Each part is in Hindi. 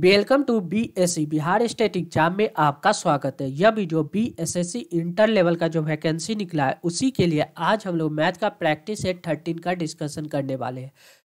welcome to B S C e Bihar state exam में आपका स्वागत है यह video B S S C inter level का जो वैकेंसी निकला है उसी के लिए आज हम लोग मैथ का प्रैक्टिस सेट थर्टीन का डिस्कशन करने वाले हैं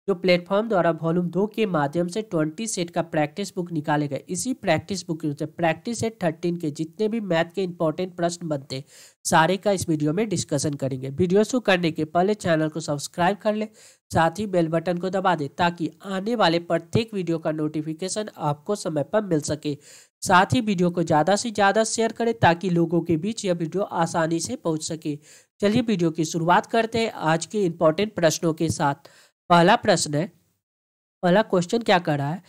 जो प्लेटफॉर्म द्वारा वॉल्यूम दो के माध्यम से ट्वेंटी सेट का प्रैक्टिस बुक निकाले गए इसी प्रैक्टिस बुक के प्रैक्टिस सेट थर्टीन के जितने भी मैथ के इंपॉर्टेंट प्रश्न बनते सारे का इस वीडियो में डिस्कशन करेंगे वीडियो शुरू करने के पहले चैनल को सब्सक्राइब कर ले साथ ही बेल बटन को दबा दे ताकि आने वाले प्रत्येक वीडियो का नोटिफिकेशन आपको समय पर मिल सके साथ ही वीडियो को ज़्यादा से ज़्यादा शेयर करें ताकि लोगों के बीच यह वीडियो आसानी से पहुँच सके चलिए वीडियो की शुरुआत करते हैं आज के इंपॉर्टेंट प्रश्नों के साथ पहला प्रश्न है पहला क्वेश्चन क्या कर रहा है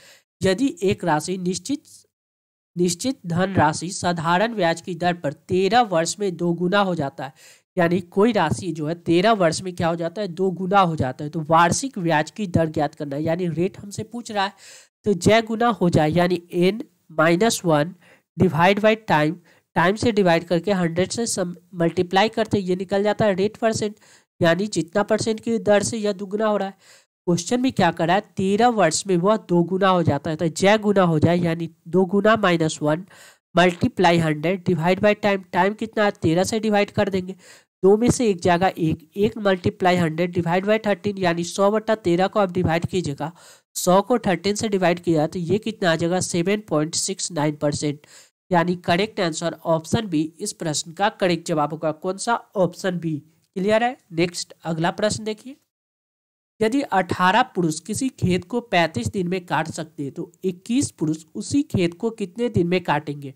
यदि एक राशि निश्चित निश्चित धन राशि साधारण ब्याज की दर पर तेरह वर्ष में दो गुना हो जाता है यानी कोई राशि जो है तेरह वर्ष में क्या हो जाता है दो गुना हो जाता है तो वार्षिक ब्याज की दर ज्ञात करना है यानी रेट हमसे पूछ रहा है तो जय गुना हो जाए यानी N minus one divide by time time से डिवाइड करके हंड्रेड से मल्टीप्लाई करते ये निकल जाता है रेट परसेंट यानी जितना परसेंट की दर से यह दुगुना हो रहा है क्वेश्चन में क्या करा है तेरह वर्ष में वह दो गुना हो जाता है तो जय गुना हो जाए यानी दो गुना minus one multiply hundred divide by time time कितना तेरह से डिवाइड कर देंगे दो में से एक जाएगा एक एक multiply hundred divide by thirteen यानी सौ बट्टा तेरह को आप डिवाइड कीजिएगा सौ को थर्टीन से डिवाइड किया तो ये कितना आ जाएगा seven point six nine percent यानी करेक्ट आंसर ऑप्शन बी इस प्रश्न का करेक्ट जवाब होगा कौन सा ऑप्शन बी क्लियर है नेक्स्ट अगला प्रश्न देखिए यदि 18 पुरुष किसी खेत को 35 दिन में काट सकते हैं तो 21 पुरुष उसी खेत को कितने दिन में काटेंगे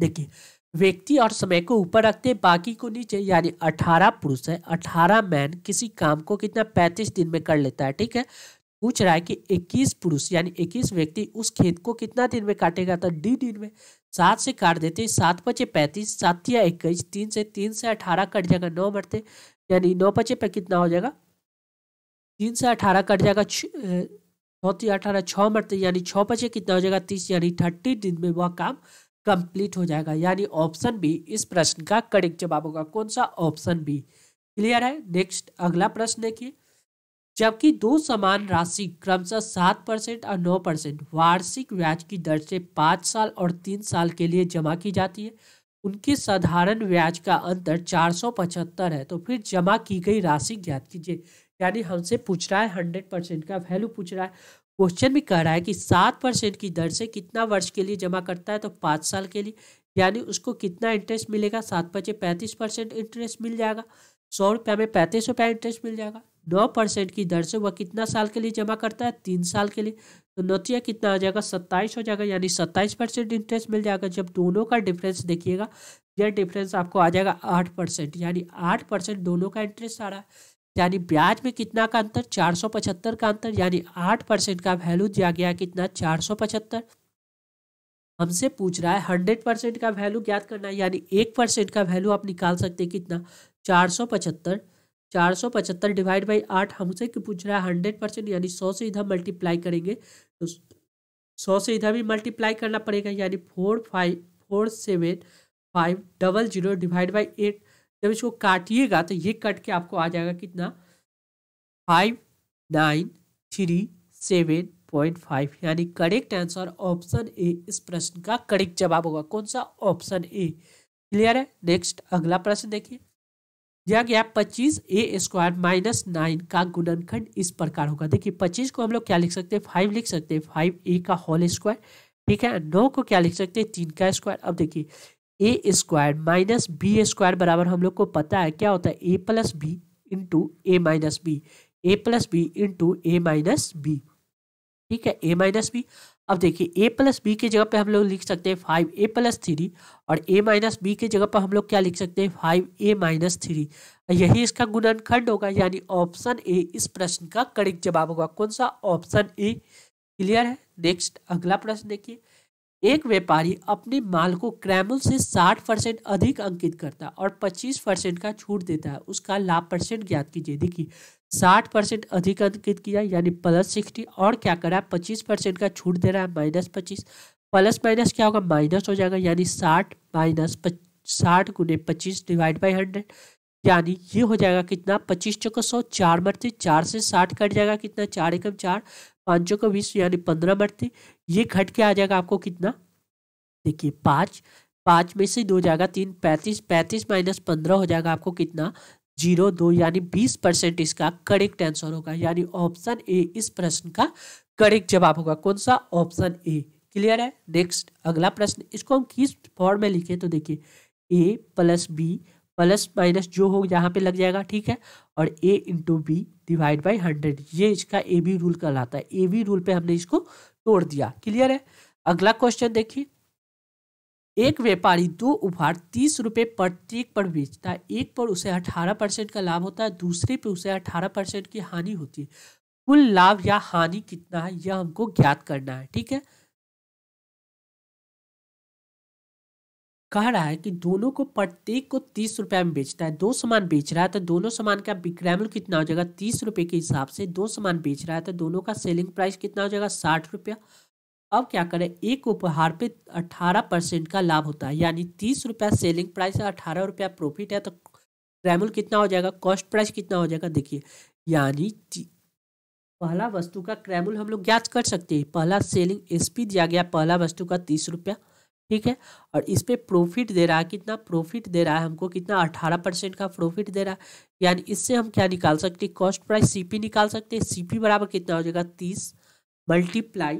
देखिए व्यक्ति और समय को ऊपर रखते हैं बाकी को नीचे यानी 18 पुरुष है 18 मैन किसी काम को कितना 35 दिन में कर लेता है ठीक है पूछ रहा है कि 21 पुरुष यानी 21 व्यक्ति उस खेत को कितना दिन में काटेगा तो डी दिन में सात से काट देते सात पचे पैंतीस या इक्कीस तीन से तीन से अठारह कट जाएगा नौ बढ़ते यानी नौ पचे पे कितना हो जाएगा तीन से अठारह कट जाएगा चौथी अठारह छः मरते यानी छः पचे कितना हो जाएगा तीस यानी थर्टी दिन में वह काम कंप्लीट हो जाएगा यानी ऑप्शन बी इस प्रश्न का कड़क जवाब होगा कौन सा ऑप्शन बी क्लियर है नेक्स्ट अगला प्रश्न देखिए जबकि दो समान राशि क्रमशः सात परसेंट और नौ परसेंट वार्षिक ब्याज की दर से पाँच साल और तीन साल के लिए जमा की जाती है उनके साधारण ब्याज का अंतर चार सौ पचहत्तर है तो फिर जमा की गई राशि ज्ञात कीजिए यानी हमसे पूछ रहा है हंड्रेड परसेंट का वैल्यू पूछ रहा है क्वेश्चन भी कह रहा है कि सात परसेंट की दर से कितना वर्ष के लिए जमा करता है तो पाँच साल के लिए यानी उसको कितना इंटरेस्ट मिलेगा सात पचे पैंतीस परसेंट इंटरेस्ट मिल जाएगा सौ रुपये में पैंतीस रुपया इंटरेस्ट मिल जाएगा नौ परसेंट की दर से वह कितना साल के लिए जमा करता है तीन साल के लिए तो नतिया कितना हो जाएगा सत्ताईस हो जाएगा यानी सत्ताईस परसेंट इंटरेस्ट मिल जाएगा जब दोनों का डिफरेंस देखिएगा यह डिफरेंस आपको आ जाएगा आठ परसेंट यानी आठ परसेंट दोनों का इंटरेस्ट आ रहा है यानी ब्याज में कितना का अंतर चार सौ पचहत्तर का अंतर यानी आठ परसेंट का वैल्यू दिया गया कितना चार सौ पचहत्तर हमसे पूछ रहा है हंड्रेड परसेंट का वैल्यू ज्ञात करना है यानी एक परसेंट का वैल्यू आप निकाल सकते हैं कितना चार सौ पचहत्तर चार सौ पचहत्तर डिवाइड बाई आठ हमसे क्यों पूछ रहा है हंड्रेड परसेंट यानी सौ से इधर मल्टीप्लाई करेंगे तो सौ से इधर भी मल्टीप्लाई करना पड़ेगा यानी four five four seven five double zero divide by eight जब इसको काटिएगा तो ये कट के आपको आ जाएगा कितना five nine three seven point five यानी करेक्ट आंसर ऑप्शन ए इस प्रश्न का करेक्ट जवाब होगा कौन सा ऑप्शन ए क्लियर है नेक्स्ट अगला प्रश्न देखिए दिया गया पच्चीस ए स्क्वायर माइनस नाइन का गुणनखंड इस प्रकार होगा देखिए पच्चीस को हम लोग क्या लिख सकते हैं फाइव लिख सकते हैं फाइव ए का होल स्क्वायर ठीक है नौ को क्या लिख सकते हैं तीन का स्क्वायर अब देखिए A square minus B square बराबर हम लोग को पता है क्या होता है A plus B into A minus B A plus B into A minus B ठीक है ए माइनस बी अब देखिए ए प्लस बी की जगह पे हम लोग लिख सकते हैं फाइव ए प्लस थ्री और ए माइनस बी की जगह पर हम लोग क्या लिख सकते हैं फाइव ए माइनस थ्री यही इसका गुणनखंड होगा यानी ऑप्शन ए इस प्रश्न का करेक्ट जवाब होगा कौन सा ऑप्शन ए क्लियर है नेक्स्ट अगला प्रश्न देखिए एक व्यापारी अपने माल को क्रैमुल से साठ परसेंट अधिक अंकित करता और पच्चीस परसेंट का छूट देता है उसका लाभ परसेंट ज्ञात कीजिए देखिए साठ परसेंट अधिक अंकित किया यानी प्लस सिक्सटी और क्या करा पच्चीस परसेंट का छूट दे रहा है माइनस पच्चीस प्लस माइनस क्या होगा माइनस हो जाएगा यानी साठ माइनस साठ गुने पच्चीस डिवाइड बाई हंड्रेड यानी ये हो जाएगा कितना पच्चीस चौको सौ चार मरती चार से साठ कट जाएगा कितना चार एकम चार पाँच को बीस यानी पंद्रह मरती ये घट के आ जाएगा आपको कितना देखिए पाँच पाँच में से दो जाएगा तीन पैंतीस पैंतीस माइनस पंद्रह हो जाएगा आपको कितना जीरो दो यानी बीस परसेंट इसका करेक्ट आंसर होगा यानी ऑप्शन ए इस प्रश्न का करेक्ट जवाब होगा कौन सा ऑप्शन ए क्लियर है नेक्स्ट अगला प्रश्न इसको हम किस फॉर्म में लिखें तो देखिए A plus B plus minus जो हो यहाँ पे लग जाएगा ठीक है और A into B divide by hundred ये इसका ए बी रूल कहलाता है ए बी रूल पे हमने इसको तोड़ दिया क्लियर है अगला क्वेश्चन देखिए एक व्यापारी दो उपहार तीस रुपये प्रत्येक पर बेचता है एक पर उसे अठारह परसेंट का लाभ होता है दूसरे पर उसे अठारह परसेंट की हानि होती है कुल लाभ या हानि कितना है यह हमको ज्ञात करना है ठीक है कह रहा है कि दोनों को प्रत्येक को तीस रुपये में बेचता है दो सामान बेच रहा है तो दोनों सामान का विक्रय मूल्य कितना हो जाएगा तीस रुपये के हिसाब से दो सामान बेच रहा है तो दोनों का सेलिंग प्राइस कितना हो जाएगा साठ रुपया अब क्या करें एक उपहार पे अठारह परसेंट का लाभ होता है यानी तीस रुपया सेलिंग प्राइस है अठारह रुपया प्रॉफिट है तो ग्रैमुल कितना हो जाएगा कॉस्ट प्राइस कितना हो जाएगा देखिए यानी पहला वस्तु का क्रैमुल हम लोग ज्ञात कर सकते हैं पहला सेलिंग एस दिया गया पहला वस्तु का तीस रुपया ठीक है और इस पर प्रॉफिट दे रहा है कितना प्रॉफिट दे रहा है हमको कितना अठारह परसेंट का प्रॉफिट दे रहा है यानी इससे हम क्या निकाल सकते हैं कॉस्ट प्राइस सीपी निकाल सकते हैं सीपी बराबर कितना हो जाएगा तीस multiply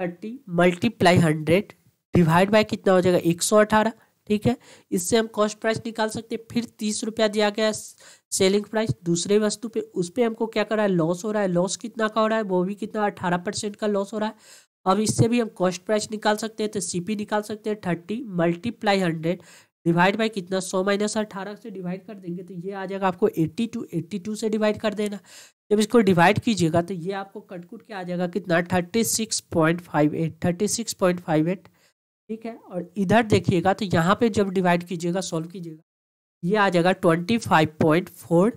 thirty multiply hundred divide by कितना हो जाएगा एक सौ अठारह ठीक है इससे हम कॉस्ट प्राइस निकाल सकते हैं फिर तीस रुपया दिया गया सेलिंग प्राइस दूसरे वस्तु पे उस पर हमको क्या कर रहा है लॉस हो रहा है लॉस कितना का हो रहा है वो भी कितना अठारह परसेंट का लॉस हो रहा है अब इससे भी हम कॉस्ट प्राइस निकाल सकते हैं तो सी निकाल सकते हैं thirty multiply hundred divide by कितना सौ माइनस अठारह से डिवाइड कर देंगे तो ये आ जाएगा आपको एट्टी टू एट्टी टू से डिवाइड कर देना जब इसको डिवाइड कीजिएगा तो ये आपको कट कुट के आ जाएगा कितना thirty six point five eight thirty six point five eight ठीक है और इधर देखिएगा तो यहाँ पे जब डिवाइड कीजिएगा सॉल्व कीजिएगा ये आ जाएगा twenty five point four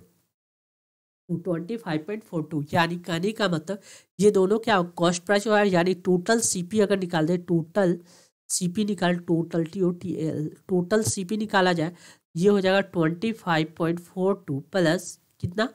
two twenty five point four two यानी कहने का मतलब ये दोनों क्या कॉस्ट प्राइस और यानी टोटल सी अगर निकाल दें टोटल सी पी निकाल total T O T L total C निकाला जाए ये हो जाएगा twenty five point four two plus कितना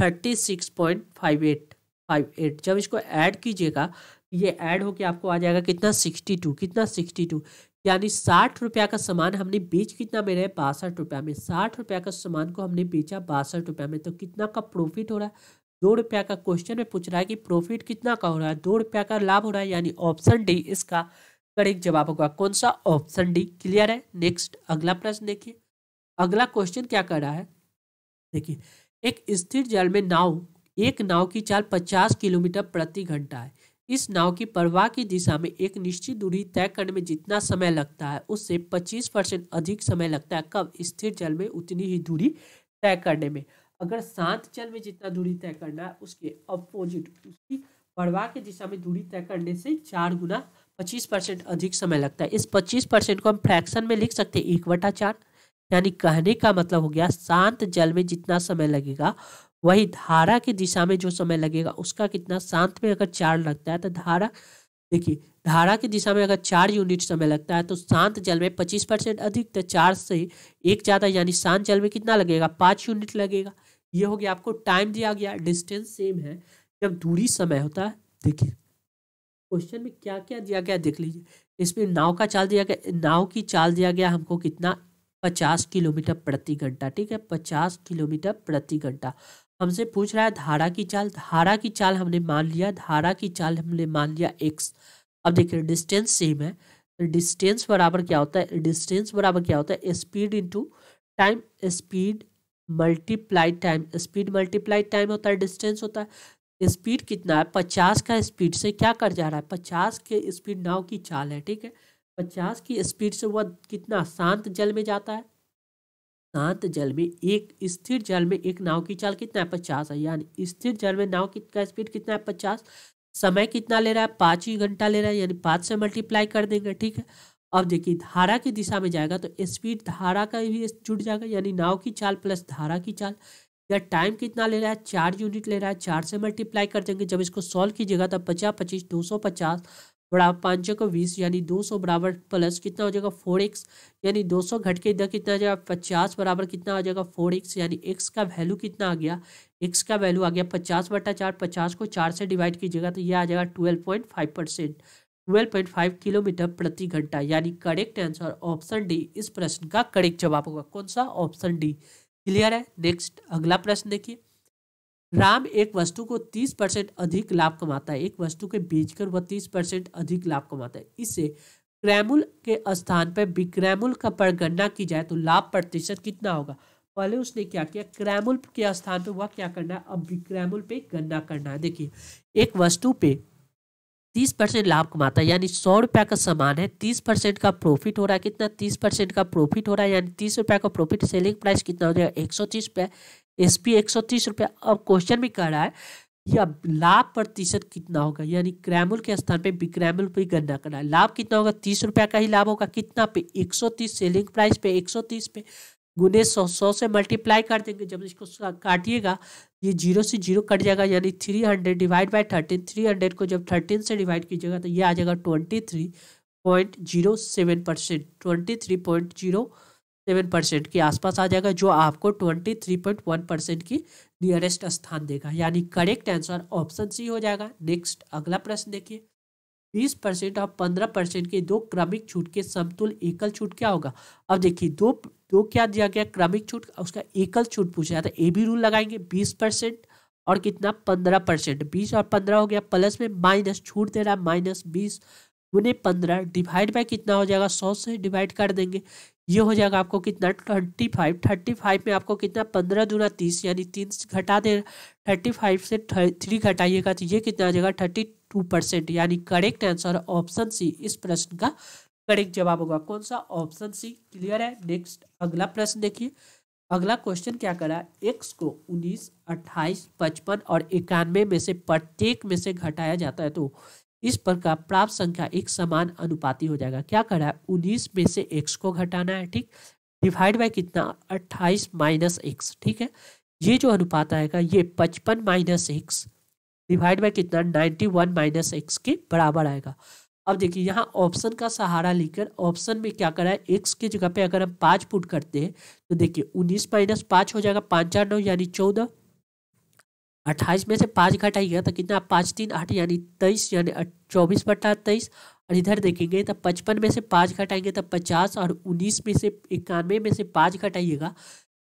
thirty six point five eight five eight जब इसको ऐड कीजिएगा ये ऐड होके आपको आ जाएगा कितना सिक्सटी टू कितना सिक्सटी टू यानी साठ रुपया का सामान हमने बेच कितना में रहे बासठ रुपया में साठ रुपया का सामान को हमने बेचा बासठ रुपया में तो कितना का प्रॉफिट हो रहा है दो रुपया का क्वेश्चन में पूछ रहा है कि प्रॉफिट कितना का हो रहा है दो रुपया का लाभ हो रहा है यानी ऑप्शन डी इसका करेक्ट जवाब होगा कौन सा ऑप्शन डी क्लियर है नेक्स्ट अगला प्रश्न देखिए अगला क्वेश्चन क्या कर रहा है देखिए एक स्थिर जल में नाव एक नाव की चाल 50 किलोमीटर प्रति घंटा है इस नाव की प्रवाह की दिशा में एक निश्चित दूरी तय करने में जितना समय लगता है उससे 25 परसेंट अधिक समय लगता है कब स्थिर जल में उतनी ही दूरी तय करने में अगर शांत जल में जितना दूरी तय करना है उसके अपोजिट उसकी प्रवाह की दिशा में दूरी तय करने से चार गुना पच्चीस परसेंट अधिक समय लगता है इस पच्चीस परसेंट को हम फ्रैक्शन में लिख सकते हैं एक बटा चार यानी कहने का मतलब हो गया शांत जल में जितना समय लगेगा वही धारा की दिशा में जो समय लगेगा उसका कितना शांत में अगर चार लगता है तो धारा देखिए धारा की दिशा में अगर चार यूनिट समय लगता है तो शांत जल में पच्चीस परसेंट अधिक तो चार से एक ज़्यादा यानी शांत जल में कितना लगेगा पाँच यूनिट लगेगा ये हो गया आपको टाइम दिया गया डिस्टेंस सेम है जब दूरी समय होता है देखिए क्वेश्चन में क्या क्या दिया गया देख लीजिए इसमें नाव का चाल दिया गया नाव की चाल दिया गया हमको कितना पचास किलोमीटर प्रति घंटा ठीक है पचास किलोमीटर प्रति घंटा हमसे पूछ रहा है धारा की चाल धारा की चाल हमने मान लिया धारा की चाल हमने मान लिया एक्स अब देखिए डिस्टेंस सेम है डिस्टेंस तो बराबर क्या होता है डिस्टेंस बराबर क्या होता है speed into time speed multiply time speed multiply time होता है डिस्टेंस होता है स्पीड कितना है पचास का स्पीड से क्या कर जा रहा है पचास के स्पीड नाव की चाल है ठीक है पचास की स्पीड से वह कितना शांत जल में जाता है शांत जल में एक स्थिर जल में एक नाव की चाल कितना है पचास है यानी स्थिर जल में नाव का स्पीड कितना है पचास समय कितना ले रहा है पाँच ही घंटा ले रहा है यानी पाँच से मल्टीप्लाई कर देंगे ठीक है अब देखिए धारा की दिशा में जाएगा तो स्पीड धारा का भी जुड़ जाएगा यानी नाव की चाल प्लस धारा की चाल या टाइम कितना ले रहा है चार यूनिट ले रहा है चार से मल्टीप्लाई कर देंगे जब इसको सॉल्व कीजिएगा तो पचास पच्चीस दो सौ पचास बड़ा पाँच जगह बीस यानी दो सौ बराबर प्लस कितना हो जाएगा फोर एक्स यानी दो सौ घट के इधर कितना जाएगा पचास बराबर कितना आ जाएगा फोर एक्स यानी एक्स का वैल्यू कितना आ गया एक्स का वैल्यू आ गया पचास बटा चार पचास को चार से डिवाइड कीजिएगा तो यह आ जाएगा twelve point five percent twelve point five kilometre प्रति घंटा यानी करेक्ट आंसर ऑप्शन डी इस प्रश्न का करेक्ट जवाब होगा कौन सा ऑप्शन डी क्लियर है नेक्स्ट अगला प्रश्न देखिए राम एक वस्तु को तीस परसेंट अधिक लाभ कमाता है एक वस्तु के बेचकर वह तीस परसेंट अधिक लाभ कमाता है इससे क्रैमुल के स्थान पर विक्रैमुल का परगणना की जाए तो लाभ प्रतिशत कितना होगा पहले उसने क्या किया क्रैमुल के स्थान पर वह क्या करना है अब विक्रैमुल पे गणना करना है देखिए एक वस्तु पे तीस परसेंट लाभ कमाता है यानी सौ रुपया का सामान है तीस परसेंट का प्रॉफिट हो रहा है कितना तीस परसेंट का प्रॉफिट हो रहा है यानी तीस रुपया का प्रॉफिट सेलिंग प्राइस कितना हो जाएगा एक सौ तीस रुपया एस पी एक सौ तीस रुपया अब क्वेश्चन भी कह रहा है या लाभ प्रतिशत कितना होगा यानी क्रैमुल के स्थान पे विक्रैमुल पे गणना करना है लाभ कितना होगा तीस रुपया का ही लाभ होगा कितना पे एक सौ तीस सेलिंग प्राइस पे एक सौ तीस पे गुने सौ सौ से मल्टीप्लाई कर देंगे जब इसको काटिएगा ये जीरो से जीरो कट जाएगा यानी three hundred divide by thirteen three hundred को जब थर्टीन से डिवाइड कीजिएगा तो ये आ जाएगा twenty three point zero seven percent twenty three point zero seven percent के आसपास आ जाएगा जो आपको twenty three point one percent की नियरेस्ट स्थान देगा यानी करेक्ट आंसर ऑप्शन सी हो जाएगा नेक्स्ट अगला प्रश्न देखिए बीस परसेंट और पंद्रह परसेंट के दो क्रमिक छूट के समतुल एकल छूट क्या होगा अब देखिए दो दो क्या दिया गया क्रमिक छूट उसका एकल छूट पूछा जाता है ए बी रूल लगाएंगे बीस परसेंट और कितना पंद्रह परसेंट बीस और पंद्रह हो गया प्लस में माइनस छूट दे रहा है माइनस बीस गुने पंद्रह डिवाइड बाय कितना हो जाएगा सौ से डिवाइड कर देंगे ये हो जाएगा आपको कितना ट्वेंटी फाइव थर्टी फाइव में आपको कितना पंद्रह दूना तीस यानी तीन घटा दे थर्टी फाइव से थ्री घटाइएगा तो ये कितना आ जाएगा थर्टी टू परसेंट यानी करेक्ट आंसर ऑप्शन सी इस प्रश्न का करेक्ट जवाब होगा कौन सा ऑप्शन सी क्लियर है नेक्स्ट अगला प्रश्न देखिए अगला क्वेश्चन क्या करा एक्स को उन्नीस अट्ठाईस पचपन और इक्यानवे में से प्रत्येक में से घटाया जाता है तो इस प्रकार प्राप्त संख्या एक समान अनुपाती हो जाएगा क्या कर रहा है उन्नीस में से एक्स को घटाना है ठीक डिवाइड बाय कितना अट्ठाईस माइनस एक्स ठीक है ये जो अनुपात आएगा ये पचपन माइनस एक्स डिवाइड बाय कितना नाइन्टी वन माइनस एक्स के बराबर आएगा अब देखिए यहाँ ऑप्शन का सहारा लेकर ऑप्शन में क्या करा है एक्स की जगह पे अगर हम पाँच पुट करते हैं तो देखिए उन्नीस माइनस पाँच हो जाएगा पाँच चार नौ यानी चौदह अट्ठाईस में से पाँच घटाइएगा तो कितना पाँच तीन आठ यानी तेईस यानी चौबीस बटा तेईस और इधर देखेंगे तो पचपन में से पाँच घटाएंगे तो पचास और उन्नीस में से इक्यानवे में से पाँच घटाइएगा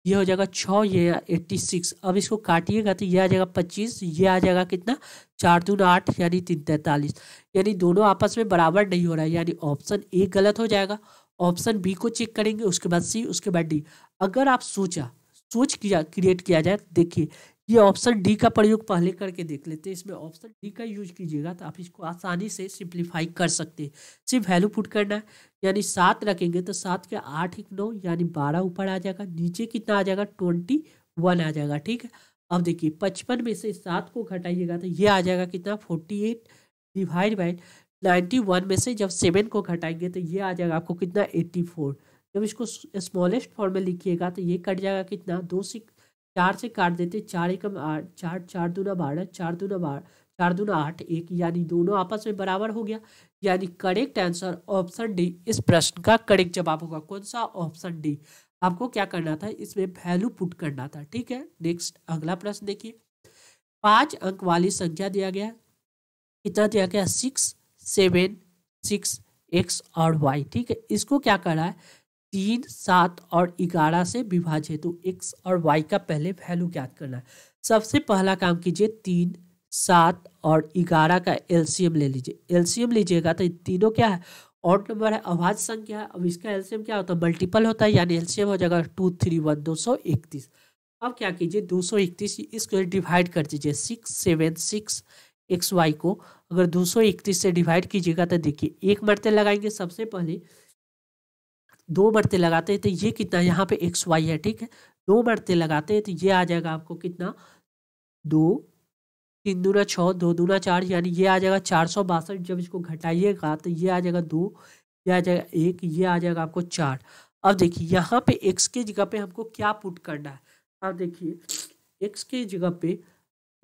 ये हो जाएगा छः ये एट्टी सिक्स अब इसको काटिएगा तो ये आ जाएगा पच्चीस ये आ जाएगा कितना चार दून आठ यानी तीन तैंतालीस यानी दोनों आपस में बराबर नहीं हो रहा है यानी ऑप्शन ए गलत हो जाएगा ऑप्शन बी को चेक करेंगे उसके बाद सी उसके बाद डी अगर आप सोचा सोच किया क्रिएट किया जाए देखिए ये ऑप्शन डी का प्रयोग पहले करके देख लेते हैं इसमें ऑप्शन डी का यूज कीजिएगा तो आप इसको आसानी से सिंप्लीफाई कर सकते हैं सिर्फ वैल्यू पुट करना है यानी सात रखेंगे तो सात के आठ एक नौ यानी बारह ऊपर आ जाएगा नीचे कितना आ जाएगा ट्वेंटी वन आ जाएगा ठीक है अब देखिए पचपन में से सात को घटाइएगा तो ये आ जाएगा कितना forty eight divide by ninety one में से जब सेवन को घटाएंगे तो ये आ जाएगा आपको कितना एट्टी फोर जब इसको स्मॉलेस्ट फॉर्म में लिखिएगा तो ये कट जाएगा कितना दो सिक्स चार से काट देते चार एकम आठ चार चार दूना बारह चार दूना बारह चार दूना आठ एक यानी दोनों आपस में बराबर हो गया यानी करेक्ट आंसर ऑप्शन डी इस प्रश्न का करेक्ट जवाब होगा कौन सा ऑप्शन डी आपको क्या करना था इसमें वैल्यू पुट करना था ठीक है नेक्स्ट अगला प्रश्न देखिए पांच अंक वाली संख्या दिया गया कितना दिया गया सिक्स सेवन सिक्स एक्स और वाई ठीक है इसको क्या करना है तीन सात और ग्यारह से विभाजित तो एक्स और वाई का पहले वैल्यू ज्ञात करना है सबसे पहला काम कीजिए तीन सात और ग्यारह का एलसीएम ले लीजिए एलसीएम लीजिएगा तो तीनों क्या है ऑड नंबर है आवाज संख्या अब इसका एलसीएम क्या होता है मल्टीपल होता है यानी एलसीएम हो जाएगा टू थ्री वन दो सौ इकतीस अब क्या कीजिए दो सौ इकतीस इसको डिवाइड कर दीजिए six seven six X Y को अगर दो सौ इकतीस से डिवाइड कीजिएगा तो देखिए एक मरते लगाएंगे सबसे पहले दो बढ़ते लगाते हैं तो ये कितना यहाँ पे एक्स वाई है ठीक है दो बढ़ते लगाते हैं तो ये आ जाएगा आपको कितना दो तीन दूना छः दो दूना चार यानी ये आ जाएगा चार सौ बासठ जब इसको घटाइएगा तो ये आ जाएगा दो ये आ जाएगा एक ये आ जाएगा आपको चार अब देखिए यहाँ पे एक्स के जगह पे हमको क्या पुट करना है अब देखिए एक्स के जगह पे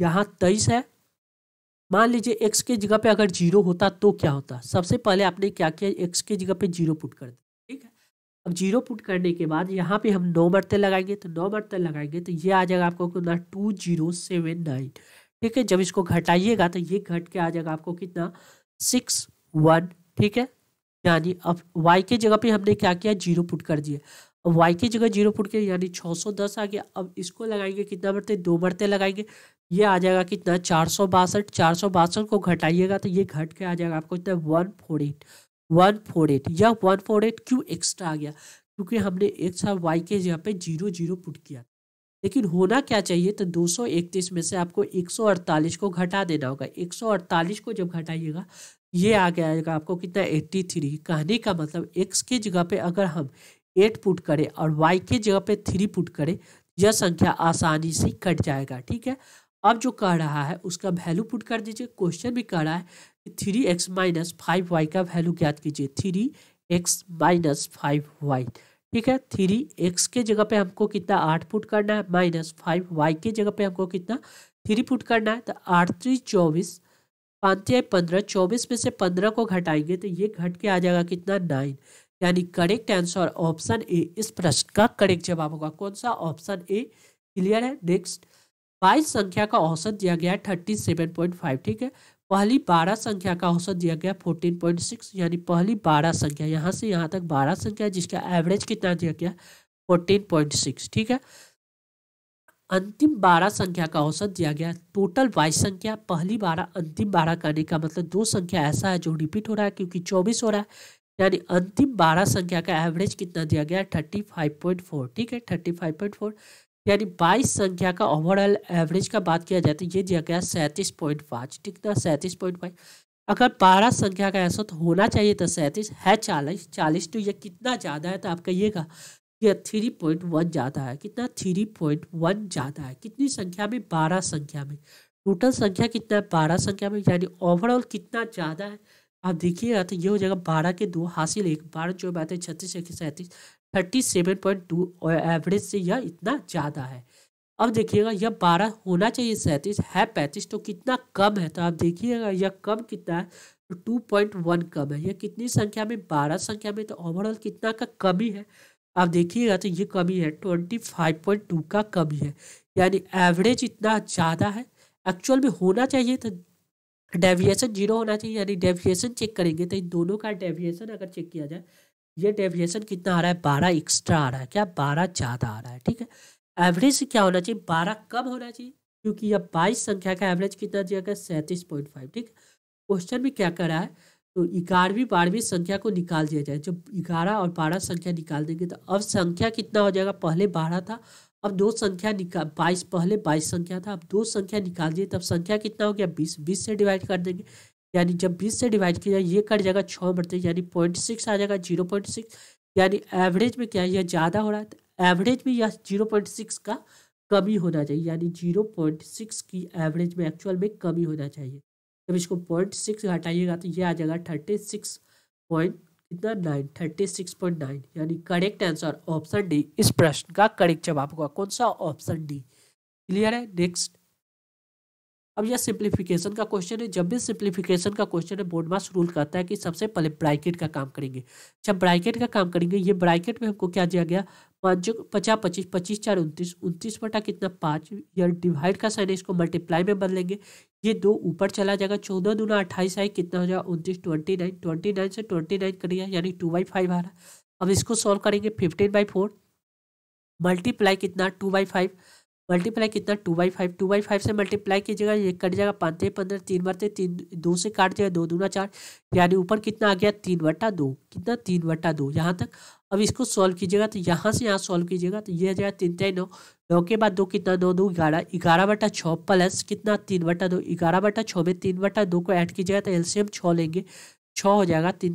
यहाँ तेईस है मान लीजिए एक्स के जगह पे अगर जीरो होता तो क्या होता सबसे पहले आपने क्या किया एक्स के जगह पे जीरो पुट कर दिया अब जीरो पुट करने के बाद यहाँ पे हम नौ मरते लगाएंगे तो नौ मरते लगाएंगे तो ये आ जाएगा आपको कितना टू जीरो सेवन नाइन ठीक है जब इसको घटाइएगा तो ये घट के आ जाएगा आपको कितना सिक्स वन ठीक है यानी अब वाई के जगह पे हमने क्या किया जीरो पुट कर दिया अब वाई की जगह जीरो पुट किया यानी छः सौ दस आ गया अब इसको लगाएंगे कितना बर्तन दो बर्तन लगाएंगे ये आ जाएगा कितना चार सौ बासठ चार सौ बासठ को घटाइएगा तो ये घट के आ जाएगा आपको कितना one four eight one four eight या वन फोर एट क्यों एक्स्ट्रा आ गया क्योंकि हमने एक साथ वाई के यहाँ पे जीरो जीरो पुट किया लेकिन होना क्या चाहिए तो 231 में से आपको 148 को घटा देना होगा 148 को जब घटाइएगा ये आ जाएगा आपको कितना 83 कहने का मतलब एक्स के जगह पे अगर हम एट पुट करें और वाई के जगह पे थ्री पुट करें यह संख्या आसानी से कट जाएगा ठीक है अब जो कह रहा है उसका वैल्यू पुट कर दीजिए क्वेश्चन भी कह रहा है three X minus five Y का वैल्यू ज्ञात कीजिए three X minus five Y ठीक है थ्री एक्स के जगह पे हमको कितना आठ फुट करना है माइनस फाइव वाई के जगह पे हमको कितना थ्री फुट करना है तो आठ थ्री चौबीस पाँच पंद्रह चौबीस में से पंद्रह को घटाएंगे तो ये घट के आ जाएगा कितना नाइन यानी करेक्ट आंसर ऑप्शन ए इस प्रश्न का करेक्ट जवाब होगा कौन सा ऑप्शन ए क्लियर है नेक्स्ट बाईस संख्या का औसत दिया गया है थर्टी सेवन पॉइंट फाइव ठीक है पहली बारह संख्या का औसत दिया गया फोर्टीन पॉइंट सिक्स यानी पहली बारह संख्या यहाँ से यहाँ तक बारह संख्या जिसका एवरेज कितना दिया गया फोर्टीन पॉइंट सिक्स ठीक है अंतिम बारह संख्या का औसत दिया गया टोटल बाईस संख्या पहली बारह अंतिम बारह करने का मतलब दो संख्या ऐसा है जो रिपीट हो रहा है क्योंकि चौबीस हो रहा है यानी अंतिम बारह संख्या का एवरेज कितना दिया गया थर्टी फाइव पॉइंट फोर ठीक है थर्टी फाइव पॉइंट फोर यानी बाईस संख्या का ओवरऑल एवरेज का बात किया जाए तो ये दिया गया सैंतीस पॉइंट पाँच ठीक ना सैंतीस पॉइंट फाइव अगर बारह संख्या का ऐसा तो होना चाहिए था तो सैंतीस है चालीस चालीस टू तो ये कितना ज़्यादा है तो आप कहिएगा ये थ्री पॉइंट वन ज़्यादा है कितना थ्री पॉइंट वन ज़्यादा है कितनी संख्या में बारह संख्या में टोटल संख्या कितना है बारह संख्या में यानी ओवरऑल कितना ज़्यादा है आप देखिएगा तो ये हो जाएगा बारह के दो हासिल एक बारह जो है छत्तीस एक सैंतीस थर्टी सेवन पॉइंट टू और एवरेज से यह इतना ज़्यादा है अब देखिएगा यह बारह होना चाहिए सैंतीस है पैंतीस तो कितना कम है तो आप देखिएगा यह कम कितना है तो टू पॉइंट वन कम है यह कितनी संख्या में बारह संख्या में तो ओवरऑल कितना का कमी है आप देखिएगा तो ये कमी है ट्वेंटी फाइव पॉइंट टू का कमी है यानी एवरेज इतना ज़्यादा है एक्चुअल में होना चाहिए तो डेविएशन जीरो होना चाहिए यानी डेविएशन चेक करेंगे तो इन दोनों का डेविएशन अगर चेक किया जाए ये डेविएशन कितना आ रहा है बारह एक्स्ट्रा आ रहा है क्या बारह ज़्यादा आ रहा है ठीक है एवरेज से क्या होना चाहिए बारह कम होना चाहिए क्योंकि यह बाईस संख्या का एवरेज कितना दिया गया सैंतीस पॉइंट फाइव ठीक है क्वेश्चन में क्या कर रहा है तो ग्यारहवीं बारहवीं संख्या को निकाल दिया जाए जब ग्यारह और बारह संख्या निकाल देंगे तो अब संख्या कितना हो जाएगा पहले बारह था अब दो संख्या निकाल बाईस पहले बाईस संख्या था अब दो संख्या निकाल दिए तब संख्या कितना हो गया बीस बीस से डिवाइड कर देंगे यानी जब बीस से डिवाइड किया जाए ये कट जाएगा छः बढ़ते यानी पॉइंट सिक्स आ जाएगा जीरो पॉइंट सिक्स यानी एवरेज में क्या है यह ज़्यादा हो रहा है तो एवरेज में यह जीरो पॉइंट सिक्स का कमी होना चाहिए यानी जीरो पॉइंट सिक्स की एवरेज में एक्चुअल में कमी होना चाहिए जब इसको पॉइंट सिक्स घटाइएगा तो यह आ जाएगा थर्टी सिक्स पॉइंट कितना nine thirty six point nine यानी करेक्ट आंसर ऑप्शन डी इस प्रश्न का करेक्ट जवाब होगा कौन सा ऑप्शन डी क्लियर है नेक्स्ट अब यह सिंप्लीफिकेशन का क्वेश्चन है जब भी सिंप्लीफिकेशन का क्वेश्चन है बोर्ड मास रूल कहता है कि सबसे पहले ब्राइकेट का काम करेंगे जब ब्राइकेट का काम करेंगे ये ब्राइकेट में हमको क्या दिया गया पाँच पचास पच्चीस पच्चीस चार उनतीस उनतीस बटा कितना पाँच या डिवाइड का साइन है इसको मल्टीप्लाई में बदलेंगे ये दो ऊपर चला जाएगा चौदह दूना अट्ठाईस आई कितना हो जाएगा उनतीस ट्वेंटी नाइन ट्वेंटी नाइन से ट्वेंटी नाइन करिए यानी टू बाई फाइव आ रहा है अब इसको सॉल्व करेंगे फिफ्टीन बाई फोर मल्टीप्लाई कितना टू बाई फाइव मल्टीप्लाई कितना two by five two by five से मल्टीप्लाई कीजिएगा ये कट जाएगा पाँच पंद्रह तीन मरते तीन दो से काट जाएगा दो दूना चार यानी ऊपर कितना आ गया तीन बट्टा दो कितना तीन बट्टा दो यहाँ तक अब इसको सॉल्व कीजिएगा तो यहाँ से यहाँ सॉल्व कीजिएगा तो ये आ जाएगा तीन तेई नौ नौ के बाद दो कितना नौ दो ग्यारह ग्यारह बटा छः प्लस कितना तीन बटा दो ग्यारह बटा छः में तीन बटा दो को ऐड कीजिएगा तो एलसीएम छः लेंगे छः हो जाएगा तीन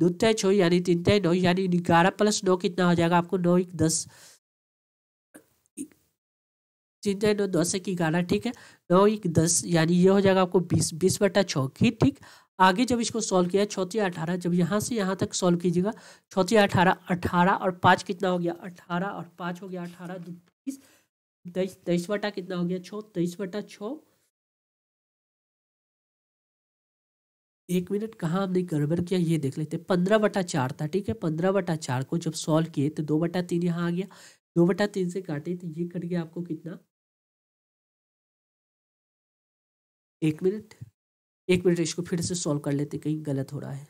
दो तय छः यानी तीन तय नौ यानी ग्यारह प्लस नौ कितना हो जाएगा आपको नौ एक दस जितने नौ दस की गाना ठीक है नौ एक दस यानी ये हो जाएगा आपको बीस बीस बटा की ठीक आगे जब इसको सॉल्व किया छोती अठारह जब यहाँ से यहाँ तक सॉल्व कीजिएगा छोती अठारह अठारह और पाँच कितना हो गया अठारह और पाँच हो गया अठारह बीस तेईस तेईस बटा कितना हो गया छः तेईस बटा छः एक मिनट कहाँ हमने गड़बड़ किया ये देख लेते पंद्रह बटा चार था ठीक है पंद्रह बटा चार को जब सॉल्व किए तो दो बटा तीन यहाँ आ गया दो बटा तीन से काटे तो ये कट गया आपको कितना एक मिनट एक मिनट इसको फिर से सॉल्व कर लेते कहीं गलत हो रहा है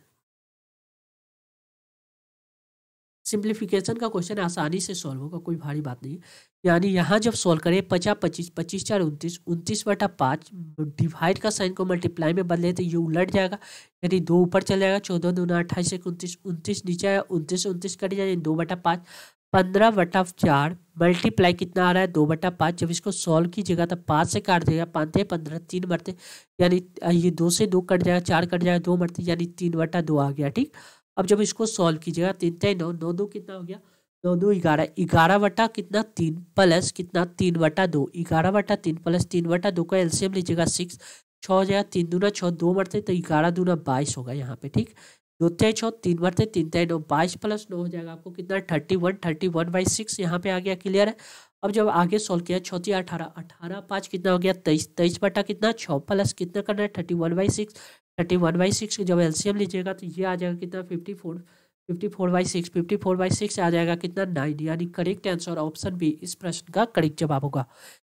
सिंप्लीफिकेशन का क्वेश्चन आसानी से सॉल्व होगा कोई भारी बात नहीं यानी यहाँ जब सॉल्व करें पचास पच्चीस पच्चीस चार उनतीस उनतीस बटा पाँच डिवाइड का साइन को मल्टीप्लाई में बदले तो ये उलट जाएगा यानी दो ऊपर चले जाएगा चौदह दूना अट्ठाईस एक उनतीस उनतीस नीचे आया उनतीस उनतीस कट जाए दो बटा पाँच पंद्रह बटा चार मल्टीप्लाई कितना आ रहा है दो बटा पाँच जब इसको सॉल्व कीजिएगा तो पाँच से काट देगा पाँच पंद्रह तीन मरते यानी ये दो से दो कट जाएगा चार कट जाएगा दो मरते यानी तीन बटा दो आ गया ठीक अब जब इसको सॉल्व कीजिएगा तीन तो तय नौ नौ दो कितना हो गया नौ दो ग्यारह ग्यारह बटा कितना तीन प्लस कितना तीन बटा दो ग्यारह बटा तीन प्लस तीन बटा दो का एल्सियम लीजिएगा सिक्स छः हो जाएगा तीन दूना छः दो मरते तो ग्यारह दूना बाईस होगा यहाँ पे ठीक जो थे छो तीन बढ़ते थे तीन तय नौ बाईस प्लस नौ हो जाएगा आपको कितना thirty one thirty one by six यहाँ पे आ गया क्लियर है अब जब आगे सोल्व किया छोटी अठारह अठारह पाँच कितना हो गया तेईस तेईस बटा कितना छः प्लस कितना करना है thirty one by six thirty one by six जब एलसीएम लीजिएगा तो ये आ जाएगा कितना fifty four fifty four by six fifty four by six आ जाएगा कितना नाइन यानी करेक्ट आंसर ऑप्शन बी इस प्रश्न का करेक्ट जवाब होगा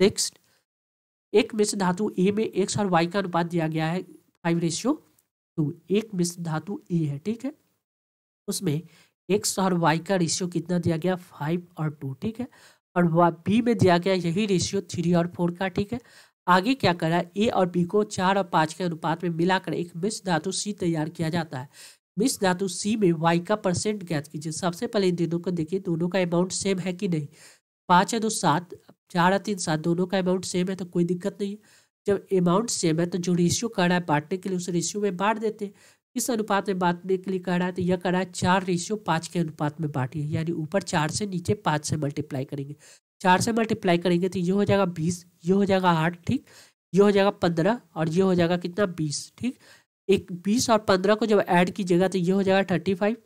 नेक्स्ट एक मिश्र धातु ए में एक्स और वाई का अनुपात दिया गया है फाइव रेशियो टू तो एक मिश्र धातु ई है ठीक है उसमें एक्स और वाई का रेशियो कितना दिया गया फाइव और टू ठीक है और बी में दिया गया यही रेशियो थ्री और फोर का ठीक है आगे क्या करा ए और बी को चार और पाँच के अनुपात में मिलाकर एक मिश्र धातु सी तैयार किया जाता है मिश्र धातु सी में वाई का परसेंट ज्ञात कीजिए सबसे पहले इन दोनों को देखिए दोनों का अमाउंट सेम है कि नहीं पाँच है दो तो सात चार है तीन सात दोनों का अमाउंट सेम है तो कोई दिक्कत नहीं है जब अमाउंट सेम है तो जो रेशियो कह रहा है बांटने के लिए उस रेशियो में बांट देते हैं किस अनुपात में बांटने के लिए कह रहा है तो यह कह रहा है चार रेशियो पाँच के अनुपात में बांटिए यानी ऊपर चार से नीचे पाँच से मल्टीप्लाई करेंगे चार से मल्टीप्लाई करेंगे तो ये हो जाएगा बीस ये हो जाएगा आठ ठीक ये हो जाएगा पंद्रह और ये हो जाएगा कितना बीस ठीक एक बीस और पंद्रह को जब ऐड कीजिएगा तो ये हो जाएगा थर्टी फाइव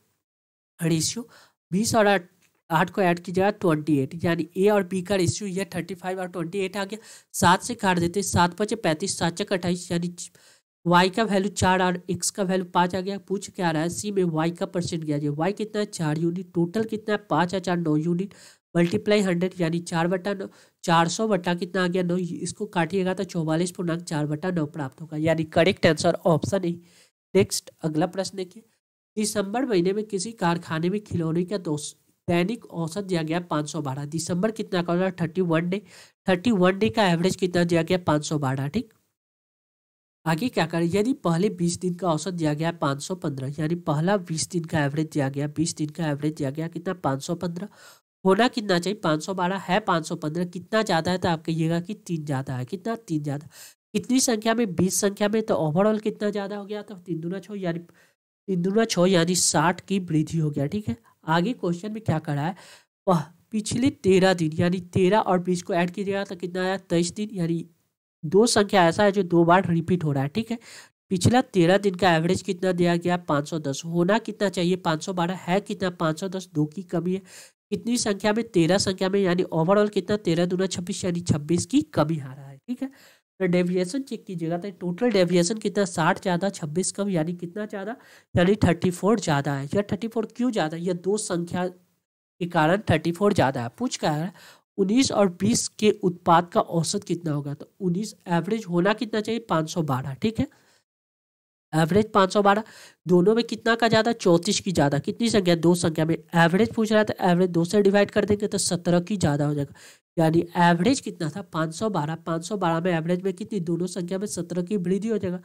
रेशियो बीस और आठ आठ को ऐड की जगह ट्वेंटी एट यानी ए और बी का रेशियो यह थर्टी फाइव और ट्वेंटी एट आ गया सात से काट देते सात पाँच पैंतीस सात चक अट्ठाईस यानी वाई का वैल्यू चार और एक्स का वैल्यू पाँच आ गया पूछ क्या रहा है सी में वाई का परसेंट गया जी वाई कितना है चार यूनिट टोटल कितना है पाँच हजार नौ यूनिट मल्टीप्लाई हंड्रेड यानी चार बटा नौ चार सौ बटा कितना आ गया नौ इसको काटिएगा तो चौवालीस पूर्णांक चार बटा नौ प्राप्त होगा यानी correct answer option A next अगला प्रश्न देखिए दिसंबर महीने में किसी कारखाने में खिलौने का दोष दैनिक औसत दिया गया पाँच सौ बारह दिसंबर कितना का होगा thirty one day thirty one day का एवरेज कितना दिया गया पाँच सौ बारह ठीक आगे क्या करें यदि पहले बीस दिन का औसत दिया गया पाँच सौ पंद्रह यानी पहला बीस दिन का एवरेज दिया गया बीस दिन का एवरेज दिया गया कितना पाँच सौ पंद्रह होना कितना चाहिए पाँच सौ बारह है पाँच सौ पंद्रह कितना ज़्यादा है तो आप कहिएगा कि तीन ज़्यादा है कितना तीन ज़्यादा कितनी संख्या में बीस संख्या में तो ओवरऑल कितना ज़्यादा हो गया तो तीन दुना छः यानी तीन दुना छः यानी साठ की वृद्धि हो गया ठीक है आगे क्वेश्चन में क्या करा है वह पिछले तेरह दिन यानी तेरह और बीस को ऐड कीजिएगा तो कितना आया तेईस दिन यानी दो संख्या ऐसा है जो दो बार रिपीट हो रहा है ठीक है पिछला तेरह दिन का एवरेज कितना दिया गया पाँच सौ दस होना कितना चाहिए पाँच सौ बारह है कितना पाँच सौ दस दो की कमी है कितनी संख्या में तेरह संख्या में यानी ओवरऑल कितना तेरह दूना छब्बीस यानी छब्बीस की कमी आ रहा है ठीक है डेविएशन चेक कीजिएगा तो टोटल डेविएशन कितना साठ ज़्यादा छब्बीस कम यानी कितना ज़्यादा यानी थर्टी फोर ज़्यादा है या थर्टी फोर क्यों ज़्यादा है यह दो संख्या के कारण थर्टी फोर ज़्यादा है पूछ का है उन्नीस और बीस के उत्पाद का औसत कितना होगा तो उन्नीस एवरेज होना कितना चाहिए पाँच सौ बारह ठीक है एवरेज पाँच सौ बारह दोनों में कितना का ज़्यादा चौंतीस की ज़्यादा कितनी संख्या दो संख्या में एवरेज पूछ रहा है तो एवरेज दो से डिवाइड कर देंगे तो सत्रह की ज़्यादा हो जाएगा यानी एवरेज कितना था 512 512 में एवरेज में कितनी दोनों संख्या में 17 की वृद्धि हो जाएगा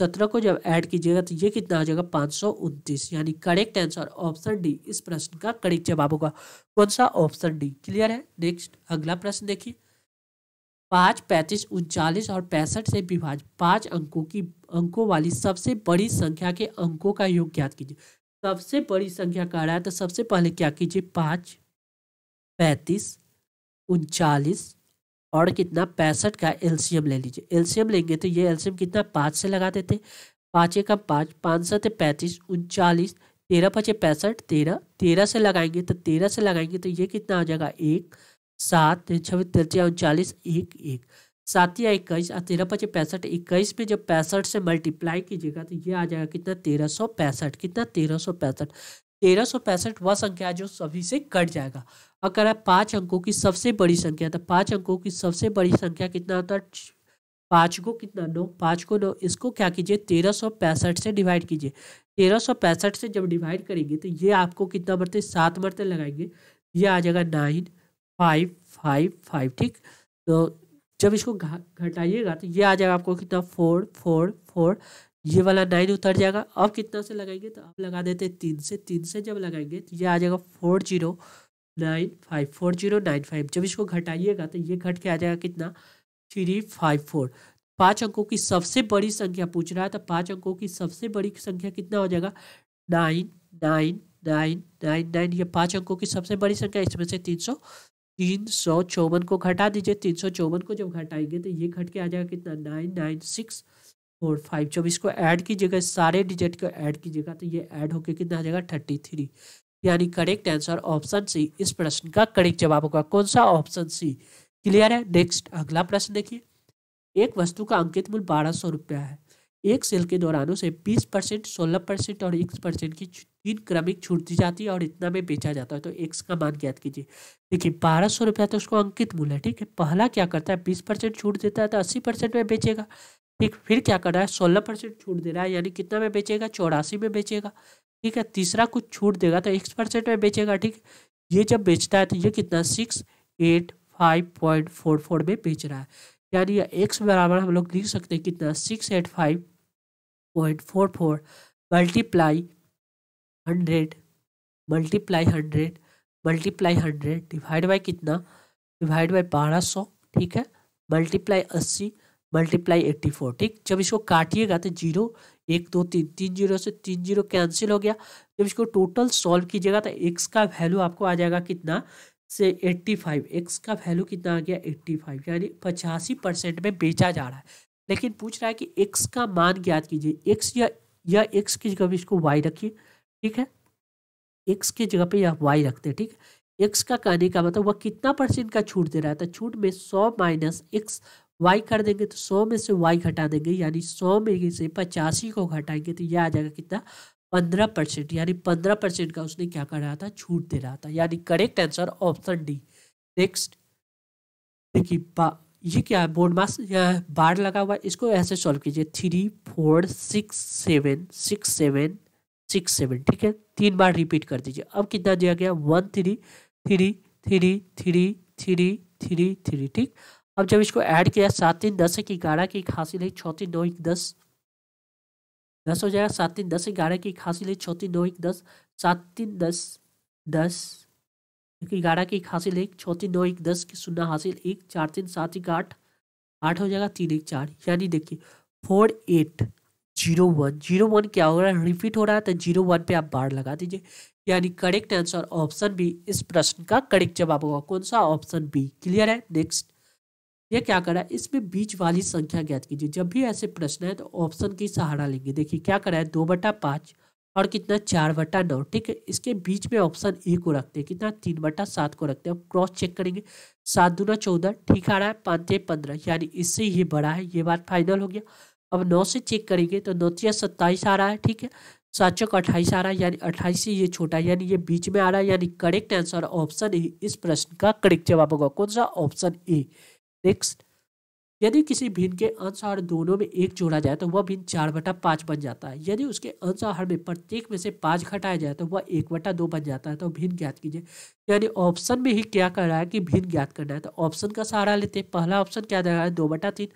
17 को जब ऐड कीजिएगा तो ये कितना हो जाएगा पाँच यानी करेक्ट आंसर ऑप्शन डी इस प्रश्न का करेक्ट जवाब होगा कौन सा ऑप्शन डी क्लियर है नेक्स्ट अगला प्रश्न देखिए पाँच पैंतीस उनचालीस और पैंसठ से विभाज पाँच अंकों की अंकों वाली सबसे बड़ी संख्या के अंकों का योग ज्ञात कीजिए सबसे बड़ी संख्या कह रहा है तो सबसे पहले क्या कीजिए पाँच पैंतीस उनचालीस और कितना पैंसठ का एलसीएम ले लीजिए एलसीएम लेंगे तो ये एलसीएम कितना पाँच से लगा देते पाँच एक पाँच पाँच सौ पैंतीस उनचालीस तेरह पचे पैंसठ तेरह तेरह से लगाएंगे तो तेरह से लगाएंगे तो ये कितना हो जाएगा एक सात तो छब्बीस तिरचिया उनचालीस एक एक सात या इक्कीस और तेरह पचे पैंसठ इक्कीस में जब पैंसठ से मल्टीप्लाई कीजिएगा तो ये आ जाएगा कितना तेरह सौ पैंसठ कितना तेरह सौ पैंसठ तेरह सौ पैंसठ वह संख्या जो सभी से कट जाएगा अगर आप पाँच अंकों की सबसे बड़ी संख्या तो पाँच अंकों की सबसे बड़ी संख्या कितना होता है पाँच को कितना नौ पाँच को नौ इसको क्या कीजिए तेरह सौ पैंसठ से डिवाइड कीजिए तेरह सौ पैंसठ से जब डिवाइड करेंगे तो ये आपको कितना मरते सात मरते लगाएंगे ये आ जाएगा नाइन फाइव फाइव फाइव ठीक तो जब इसको घटाइएगा तो ये आ जाएगा आपको कितना फोर फोर फोर ये वाला नाइन उतर जाएगा अब कितना से लगाएंगे तो अब लगा देते हैं तीन से तीन से जब लगाएंगे तो ये आ जाएगा four zero nine five four zero nine five जब इसको घटाइएगा तो ये घट के आ जाएगा कितना थ्री फाइव फोर पाँच अंकों की सबसे बड़ी संख्या पूछ रहा है तो पाँच अंकों की सबसे बड़ी संख्या कितना हो जाएगा nine nine nine nine nine ये पाँच अंकों की सबसे बड़ी संख्या इसमें से तीन सौ तीन सौ चौवन को घटा दीजिए तीन सौ चौवन को जब घटाएंगे तो ये घट के आ जाएगा कितना nine nine six four five जब इसको ऐड कीजिएगा सारे डिजिट को ऐड कीजिएगा तो ये ऐड होकर कितना आ जाएगा थर्टी थ्री यानी करेक्ट आंसर ऑप्शन सी इस प्रश्न का करेक्ट जवाब होगा कौन सा ऑप्शन सी क्लियर है नेक्स्ट अगला प्रश्न देखिए एक वस्तु का अंकित मूल्य बारह सौ रुपया है एक सेल के दौरान उसे बीस परसेंट सोलह परसेंट और इक्कीस परसेंट की तीन क्रमिक छूट दी जाती है और इतना में बेचा जाता है तो एक्स का मान ज्ञात कीजिए देखिए बारह सौ रुपया तो उसको अंकित मूल्य है ठीक है पहला क्या करता है बीस परसेंट छूट देता है तो अस्सी परसेंट में बेचेगा ठीक फिर क्या कर रहा है सोलह परसेंट छूट दे रहा है यानी कितना में बेचेगा चौरासी में बेचेगा ठीक है तीसरा कुछ छूट देगा तो एक्स परसेंट में बेचेगा ठीक ये जब बेचता है तो ये कितना six eight five point four four में बेच रहा है यानी एक्स बराबर हम लोग लिख सकते हैं कितना six eight five point four four multiply hundred multiply hundred multiply hundred divide by कितना डिवाइड बाई बारह सौ ठीक है मल्टीप्लाई अस्सी मल्टीप्लाई एट्टी फोर ठीक जब इसको काटिएगा तो जीरो एक दो तीन तीन जीरो से तीन जीरो कैंसिल हो गया जब इसको टोटल सॉल्व कीजिएगा तो एक्स का वैल्यू आपको आ जाएगा कितना से एट्टी फाइव एक्स का वैल्यू कितना आ गया एट्टी फाइव यानी पचासी परसेंट में बेचा जा रहा है लेकिन पूछ रहा है कि एक्स का मान ज्ञात कीजिए एक्स या या एक्स की जगह इसको वाई रखिए ठीक है एक्स की जगह पे आप वाई रखते हैं ठीक है एक्स का कहने का मतलब वह कितना परसेंट का छूट दे रहा है तो छूट में सौ माइनस एक्स वाई कर देंगे तो सौ में से वाई घटा देंगे यानी सौ में से पचासी को घटाएंगे तो यह आ जाएगा कितना पंद्रह परसेंट यानी पंद्रह परसेंट का उसने क्या कर रहा था छूट दे रहा था यानी correct answer option D next देखिए ये क्या है बोर्ड मास बार लगा हुआ है इसको ऐसे सॉल्व कीजिए three four six seven six seven six seven ठीक है तीन बार रिपीट कर दीजिए अब कितना दिया गया one three three three three three three three ठीक अब जब इसको ऐड किया सात तीन दस एक ग्यारह की खासी ली चौथी नौ एक दस दस हो जाएगा सात तीन दस ग्यारह की खांसी ली चौथी नौ एक दस सात तीन दस दस ग्यारह की खांसी ली छोती नौ एक दस की सुना हासिल एक चार तीन सात एक आठ आठ हो जाएगा तीन एक चार यानी देखिए four eight zero one zero one क्या हो रहा है रिपीट हो रहा है तो जीरो वन पे आप बार लगा दीजिए यानी करेक्ट आंसर ऑप्शन बी इस प्रश्न का करेक्ट जवाब होगा कौन सा ऑप्शन बी क्लियर है नेक्स्ट ये क्या करा है इसमें बीच वाली संख्या ज्ञात कीजिए जब भी ऐसे प्रश्न है तो ऑप्शन की सहारा लेंगे देखिए क्या करा है दो बटा पाँच और कितना चार बटा नौ ठीक है इसके बीच में ऑप्शन ए को रखते हैं कितना तीन बटा सात को रखते हैं अब क्रॉस चेक करेंगे सात दूना चौदह ठीक आ रहा है पाँचे पंद्रह यानी इससे ये बड़ा है ये बात फाइनल हो गया अब नौ से चेक करेंगे तो नौतिया सत्ताईस आ रहा है ठीक है सात चौक अट्ठाईस आ रहा है यानी अट्ठाईस से ये छोटा है यानी ये बीच में आ रहा है यानी करेक्ट आंसर ऑप्शन ए इस प्रश्न का करेक्ट जवाब होगा कौन सा ऑप्शन ए नेक्स्ट यदि किसी भिन्न के अंश और दोनों में एक जोड़ा जाए तो वह भिन्न चार बटा पाँच बन जाता है यदि उसके अंश और हर में प्रत्येक में से पाँच घटाया जाए तो वह एक बटा दो बन जाता है तो भिन्न ज्ञात कीजिए यानी ऑप्शन में ही क्या कर रहा है कि भिन्न ज्ञात करना है तो ऑप्शन का सहारा लेते हैं पहला ऑप्शन क्या दे रहा है दो बटा तीन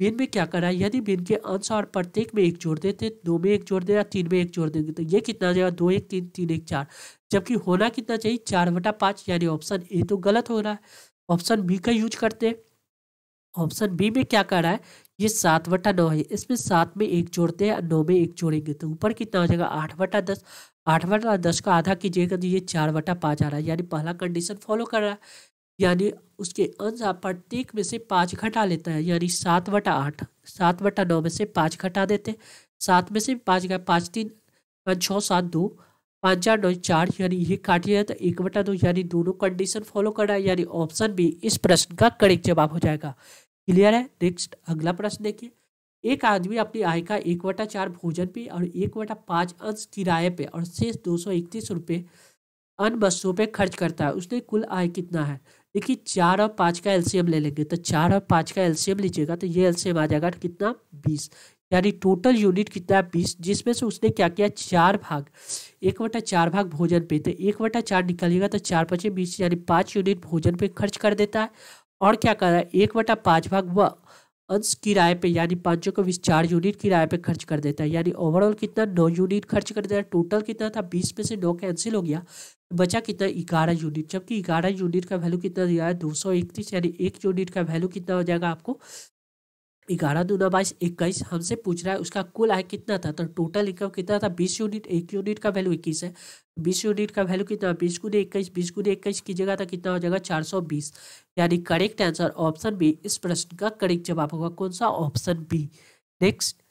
भिन्न में क्या कर रहा है यदि भिन्न के अंश और प्रत्येक में एक जोड़ देते दो में एक जोड़ देगा तीन में एक जोड़ देंगे तो ये कितना जाएगा दो एक तीन तीन एक चार जबकि होना कितना चाहिए चार बटा पाँच यानी ऑप्शन ए तो गलत हो रहा है ऑप्शन बी का यूज करते हैं ऑप्शन बी में क्या कर रहा है ये सात बटा नौ है इसमें सात में एक जोड़ते हैं नौ में एक जोड़ेंगे तो ऊपर कितना हो जाएगा आठ बटा दस आठ बटा दस का आधा कीजिएगा तो ये चार बटा पाँच आ रहा है यानी पहला कंडीशन फॉलो कर रहा है यानी उसके अंश आप प्रत्येक में से पाँच घटा लेता है यानी सात बटा आठ सात बटा नौ में से पाँच घटा देते सात में से पाँच गए पाँच तीन पाँच छः सात दो पाँच चार नौ चार यानी ये काटिए तो एक बटा दो यानी दोनों कंडीशन फॉलो कर रहा है यानी ऑप्शन बी इस प्रश्न का करेक्ट जवाब हो जाएगा क्लियर है नेक्स्ट अगला प्रश्न देखिए एक आदमी अपनी आय का एक वटा चार भोजन पे और एक वटा पाँच अंश किराए पे और शेष दो सौ इकतीस रुपये अन्य वस्तुओं पे खर्च करता है उसने कुल आय कितना है देखिए चार और पाँच का एलसीएम ले लेंगे तो चार और पाँच का एलसीएम लीजिएगा तो ये एलसीएम आ जाएगा कितना बीस यानी टोटल यूनिट कितना है बीस जिसमें से उसने क्या किया चार भाग एक वटा चार भाग भोजन पे तो एक वटा चार निकालिएगा तो चार पचे बीस यानी पाँच यूनिट भोजन पे खर्च कर देता है और क्या कर रहा है एक बटा पाँच भाग वह अंश किराए पे यानी पाँचों को बीस चार यूनिट किराए पे खर्च कर देता है यानी ओवरऑल कितना नौ यूनिट खर्च कर देता है टोटल कितना था बीस में से नौ कैंसिल हो गया बचा कितना ग्यारह यूनिट जबकि ग्यारह यूनिट का वैल्यू कितना दिया है दो सौ इकतीस यानी एक यूनिट का वैल्यू कितना हो जाएगा आपको ग्यारह दूना बाईस इक्कीस हमसे पूछ रहा है उसका कुल आय कितना था तो टोटल इनकम कितना था बीस यूनिट एक यूनिट का वैल्यू इक्कीस है बीस यूनिट का वैल्यू कितना बीस गुने इक्कीस बीस गुने इक्कीस की जगह था कितना हो जाएगा चार सौ बीस यानी करेक्ट आंसर ऑप्शन बी इस प्रश्न का करेक्ट जवाब होगा कौन सा ऑप्शन बी नेक्स्ट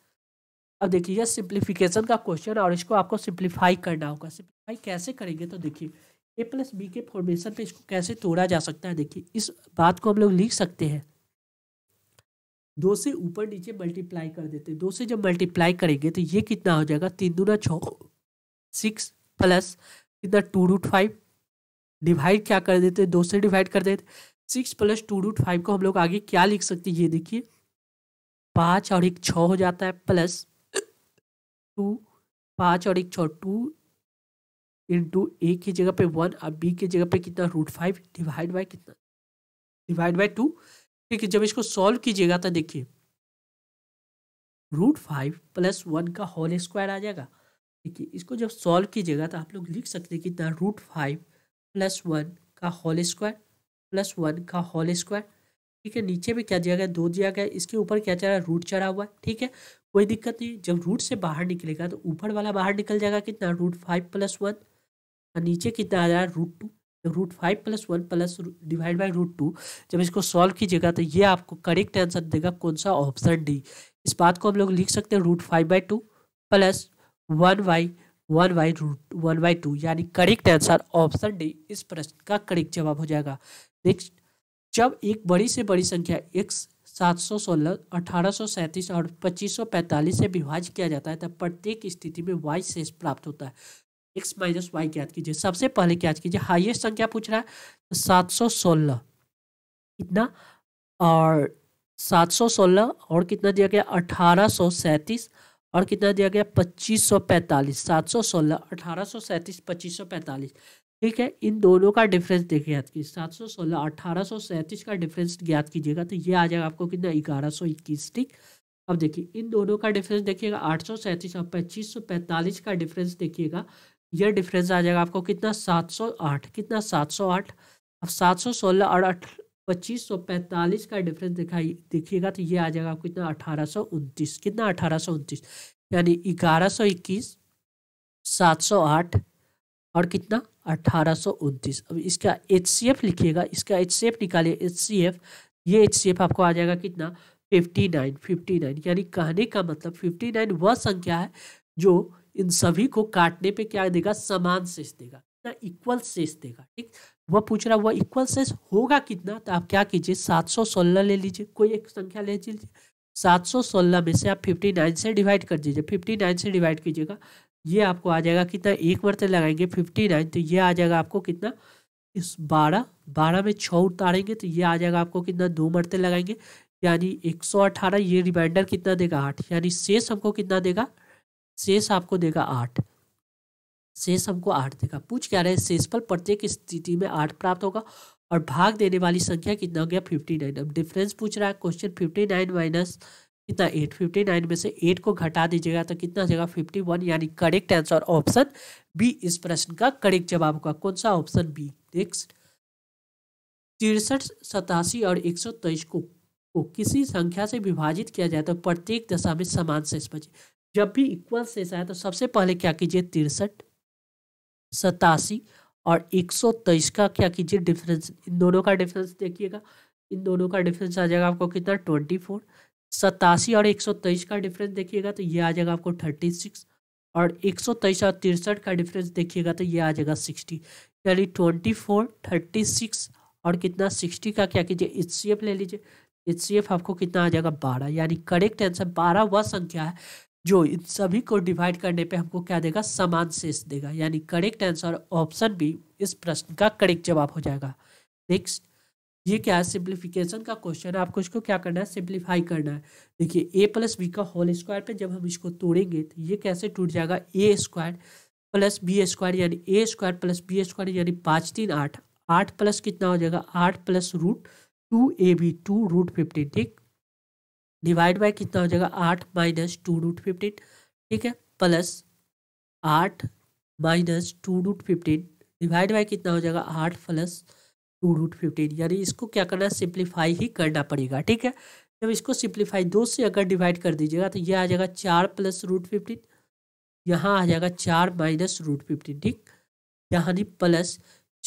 अब देखिए यह सिंप्लीफिकेशन का क्वेश्चन और इसको आपको सिंप्लीफाई करना होगा सिंप्लीफाई कैसे करेंगे तो देखिए ए प्लस बी के फॉर्मेशन पे इसको कैसे तोड़ा जा सकता है देखिए इस बात को हम लोग लिख सकते हैं दो से ऊपर नीचे मल्टीप्लाई कर देते हैं दो से जब मल्टीप्लाई करेंगे तो ये कितना हो जाएगा तीन दूना छः सिक्स प्लस कितना टू रूट फाइव डिवाइड क्या कर देते दो से डिवाइड कर देते six plus two root five को हम लोग आगे क्या लिख सकते हैं ये देखिए पाँच और एक छः हो जाता है प्लस टू पाँच और एक छः टू इंटू ए की जगह पे वन और बी की जगह पे कितना रूट फाइव डिवाइड बाई कितना डिवाइड बाई टू ठीक है जब इसको सॉल्व कीजिएगा तो देखिए रूट फाइव प्लस वन का होल स्क्वायर आ जाएगा ठीक है इसको जब सॉल्व कीजिएगा तो आप लोग लिख सकते हैं कि the root five plus one का होल स्क्वायर प्लस वन का होल स्क्वायर ठीक है नीचे में क्या दिया गया दो दिया गया इसके ऊपर क्या चल रहा है रूट चढ़ा हुआ है ठीक है कोई दिक्कत नहीं जब रूट से बाहर निकलेगा तो ऊपर वाला बाहर निकल जाएगा कितना रूट फाइव प्लस वन और नीचे कितना आ रहा है root two root five plus one plus divide by root two जब इसको सॉल्व कीजिएगा तो ये आपको करेक्ट आंसर देगा कौन सा ऑप्शन डी इस बात को हम लोग लिख सकते हैं root five by two plus one by one by root one by two यानी करेक्ट आंसर ऑप्शन डी इस प्रश्न का करेक्ट जवाब हो जाएगा नेक्स्ट जब एक बड़ी से बड़ी संख्या एक्स सात सौ सोलह अठारह सौ सैंतीस और पच्चीस सौ पैंतालीस से विभाज किया जाता है तब प्रत्येक स्थिति में वाई शेष प्राप्त होता है एक्स माइनस वाई ज्ञात कीजिए सबसे पहले ज्ञात कीजिए हाईएस्ट संख्या पूछ रहा है तो सात सौ सोलह कितना और सात सौ सोलह और कितना दिया गया अठारह सौ सैंतीस और कितना दिया गया पच्चीस सौ पैंतालीस सात सौ सोलह अठारह सौ सैंतीस पच्चीस सौ पैंतालीस ठीक है इन दोनों का डिफरेंस देखिए याद कीजिए सात सौ सोलह अठारह सौ सैंतीस का डिफरेंस ज्ञात कीजिएगा तो ये आ जाएगा आपको कितना ग्यारह सौ इक्कीस ठीक अब देखिए इन दोनों का डिफरेंस देखिएगा आठ सौ सैंतीस और पच्चीस सौ पैंतालीस का डिफरेंस देखिएगा ये डिफरेंस आ जाएगा आपको कितना सात सौ आठ कितना सात सौ आठ अब सात सौ सोलह और अठ पच्चीस सौ पैंतालीस का डिफरेंस दिखाई देखिएगा तो ये आ जाएगा आपको कितना अठारह सौ उनतीस कितना अठारह सौ उनतीस यानी ग्यारह सौ इक्कीस सात सौ आठ और कितना अठारह सौ उनतीस अब इसका एच सी एफ लिखिएगा इसका एच सी एफ निकालिए एच सी एफ ये एच सी एफ आपको आ जाएगा कितना फिफ्टी नाइन फिफ्टी नाइन यानी कहने का मतलब फिफ्टी नाइन वह संख्या है जो इन सभी को काटने पे क्या देगा समान शेष देगा कितना इक्वल शेष देगा ठीक वह पूछ रहा वह इक्वल शेष होगा कितना तो आप क्या कीजिए सात सौ सोलह ले लीजिए कोई एक संख्या ले लीजिए सात सौ सोलह में से आप फिफ्टी नाइन से डिवाइड कर दीजिए फिफ्टी नाइन से डिवाइड कीजिएगा ये आपको आ जाएगा कितना एक मरते लगाएंगे फिफ्टी नाइन तो ये आ जाएगा आपको कितना इस बारह बारह में छः उतारेंगे तो ये आ जाएगा आपको कितना दो मरते लगाएंगे यानी एक सौ अठारह ये रिमाइंडर कितना देगा आठ यानी शेष हमको कितना देगा शेष आपको देगा आठ शेष हमको आठ देगा पूछ क्या रहे शेषफल प्रत्येक स्थिति में आठ प्राप्त होगा और भाग देने वाली संख्या कितना हो गया फिफ्टी नाइन अब डिफरेंस पूछ रहा है क्वेश्चन फिफ्टी नाइन माइनस कितना एट फिफ्टी नाइन में से एट को घटा दीजिएगा तो कितना जगह फिफ्टी वन यानी करेक्ट आंसर ऑप्शन बी इस प्रश्न का करेक्ट जवाब होगा कौन सा ऑप्शन बी नेक्स्ट तिरसठ सतासी और एक सौ तेईस को किसी संख्या से विभाजित किया जाए तो प्रत्येक दशा में समान शेष बचे जब भी इक्वल सेस आए तो सबसे पहले क्या कीजिए तिरसठ सतासी और एक सौ तेईस का क्या कीजिए डिफरेंस इन दोनों का डिफरेंस देखिएगा इन दोनों का डिफरेंस आ जाएगा आपको कितना ट्वेंटी फोर सतासी और एक सौ तेईस का डिफरेंस देखिएगा तो ये आ जाएगा आपको थर्टी सिक्स और एक सौ तेईस और तिरसठ का डिफरेंस देखिएगा तो ये आ जाएगा सिक्सटी यानी ट्वेंटी फोर थर्टी सिक्स और कितना सिक्सटी का क्या कीजिए एच सी एफ ले लीजिए एच सी एफ आपको कितना आ जाएगा बारह यानी करेक्ट आंसर बारह वह संख्या है जो इन सभी को डिवाइड करने पे हमको क्या देगा समान शेष देगा यानी करेक्ट आंसर ऑप्शन बी इस प्रश्न का करेक्ट जवाब हो जाएगा नेक्स्ट ये क्या है सिंप्लीफिकेशन का क्वेश्चन है आपको इसको क्या करना है सिंप्लीफाई करना है देखिए ए प्लस बी का होल स्क्वायर पे जब हम इसको तोड़ेंगे तो ये कैसे टूट जाएगा A square plus B square यानी A square plus B square यानी पाँच तीन आठ आठ प्लस कितना हो जाएगा आठ plus root two A B two root fifteen ठीक डिवाइड बाय कितना हो जाएगा आठ माइनस टू रूट फिफ्टीन ठीक है प्लस आठ minus two root fifteen divide by कितना हो जाएगा आठ प्लस टू रूट फिफ्टीन यानी इसको क्या करना है सिंप्लीफाई ही करना पड़ेगा ठीक है जब इसको सिंप्लीफाई दो से अगर डिवाइड कर दीजिएगा तो यह आ जाएगा चार प्लस रूट फिफ्टीन यहाँ आ जाएगा चार माइनस रूट फिफ्टीन ठीक यानी प्लस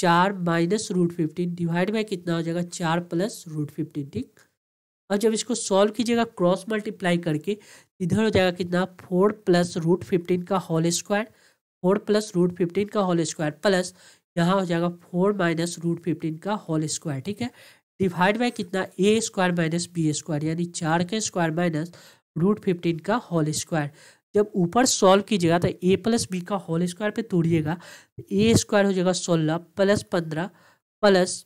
चार minus root fifteen divide by कितना हो जाएगा चार प्लस रूट फिफ्टीन ठीक और जब इसको सॉल्व कीजिएगा क्रॉस मल्टीप्लाई करके इधर हो जाएगा कितना फोर प्लस रूट फिफ्टीन का whole square four plus root fifteen का होल स्क्वायर प्लस यहाँ हो जाएगा फोर माइनस रूट फिफ्टीन का होल स्क्वायर ठीक है डिवाइड बाय कितना A square minus B square यानी चार के स्क्वायर माइनस रूट फिफ्टीन का होल स्क्वायर जब ऊपर सॉल्व कीजिएगा तो ए प्लस बी का होल स्क्वायर पे तोड़िएगा ए तो स्क्वायर हो जाएगा सोलह प्लस पंद्रह plus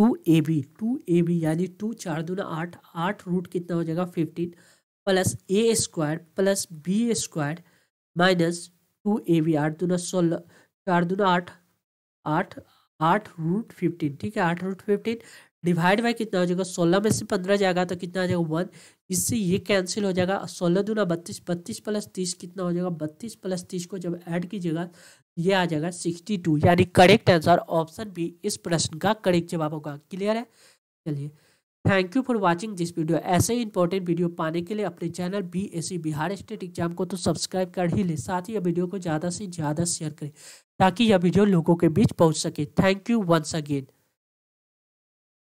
two A B two A B यानी टू चार दूना आठ आठ रूट कितना हो जाएगा fifteen plus A square plus B square minus two A B आठ दूना सोलह चार दूना आठ आठ आठ रूट फिफ्टीन ठीक है आठ रूट फिफ्टीन डिवाइड बाई कितना हो जाएगा सोलह में से पंद्रह जाएगा तो कितना आ जाएगा वन इससे ये कैंसिल हो जाएगा सोलह दूना बत्तीस बत्तीस प्लस तीस कितना हो जाएगा बत्तीस प्लस तीस को जब ऐड कीजिएगा ये आ जाएगा सिक्सटी टू यानी करेक्ट आंसर ऑप्शन बी इस प्रश्न का करेक्ट जवाब होगा क्लियर है चलिए thank you for watching this video ऐसे ही इंपॉर्टेंट वीडियो पाने के लिए अपने channel B S Bihar state exam को तो सब्सक्राइब कर ही ले साथ ही यह वीडियो को ज़्यादा से ज़्यादा शेयर करें ताकि यह वीडियो लोगों के बीच पहुंच सके थैंक यू वंस अगेन